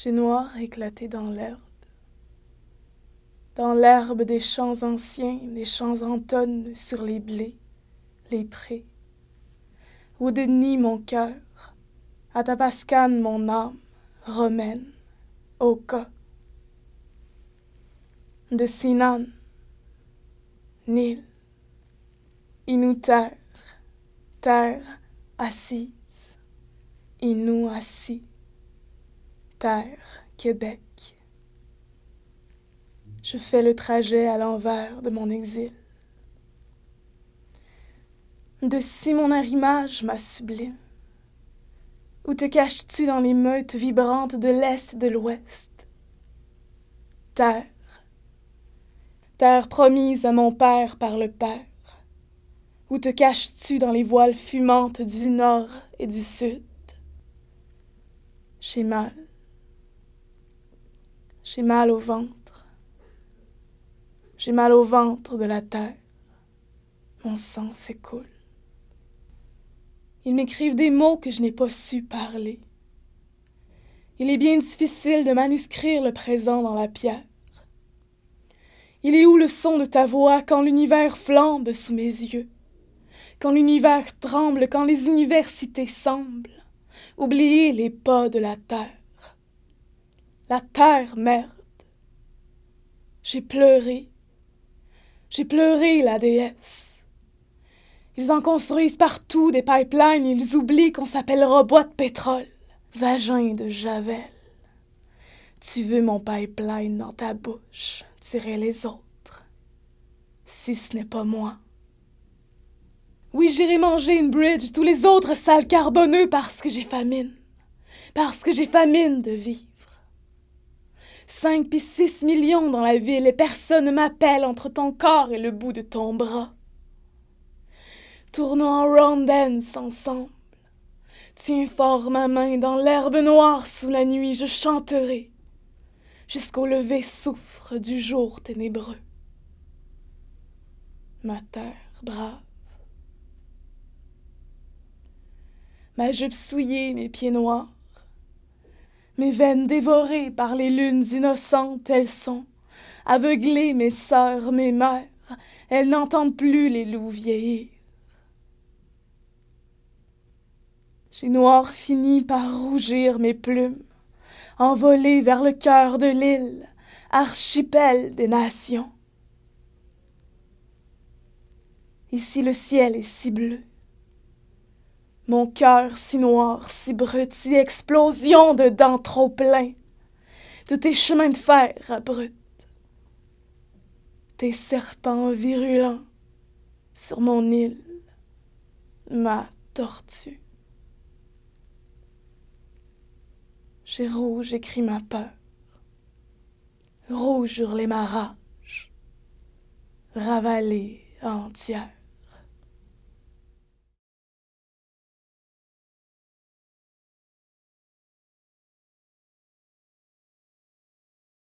J'ai noir éclaté dans l'herbe. Dans l'herbe des champs anciens, les champs entonnes sur les blés, les prés. de Denis mon cœur, à mon âme, romaine, au cas. De Sinan, Nil, Inouter, terre assise, Inou assis terre, Québec. Je fais le trajet à l'envers de mon exil. De si mon arrimage m'a sublime, où te caches-tu dans les meutes vibrantes de l'Est et de l'Ouest? Terre, terre promise à mon père par le Père, où te caches-tu dans les voiles fumantes du Nord et du Sud? J'ai mal. J'ai mal au ventre. J'ai mal au ventre de la terre. Mon sang s'écoule. Ils m'écrivent des mots que je n'ai pas su parler. Il est bien difficile de manuscrire le présent dans la pierre. Il est où le son de ta voix quand l'univers flambe sous mes yeux, quand l'univers tremble, quand les universités semblent, oublier les pas de la terre. La terre, merde. J'ai pleuré. J'ai pleuré, la déesse. Ils en construisent partout des pipelines, ils oublient qu'on s'appelle boîte de pétrole. Vagin de Javel. Tu veux mon pipeline dans ta bouche, tirer les autres. Si ce n'est pas moi. Oui, j'irai manger une bridge, tous les autres sales carboneux parce que j'ai famine. Parce que j'ai famine de vie. 5 puis 6 millions dans la ville et personne m'appelle entre ton corps et le bout de ton bras. Tournons en round dance ensemble. Tiens fort ma main dans l'herbe noire sous la nuit, je chanterai jusqu'au lever souffre du jour ténébreux. Ma terre brave. Ma jupe souillée, mes pieds noirs mes veines dévorées par les lunes innocentes, elles sont. Aveuglées, mes sœurs, mes mères, elles n'entendent plus les loups vieillir. J'ai noir fini par rougir mes plumes, envolées vers le cœur de l'île, archipel des nations. Ici le ciel est si bleu, mon cœur si noir, si si explosion de dents trop plein, de tes chemins de fer abrupts, tes serpents virulents sur mon île, ma tortue. J'ai rouge écrit ma peur, rouge hurlé ma rage, ravalée entière.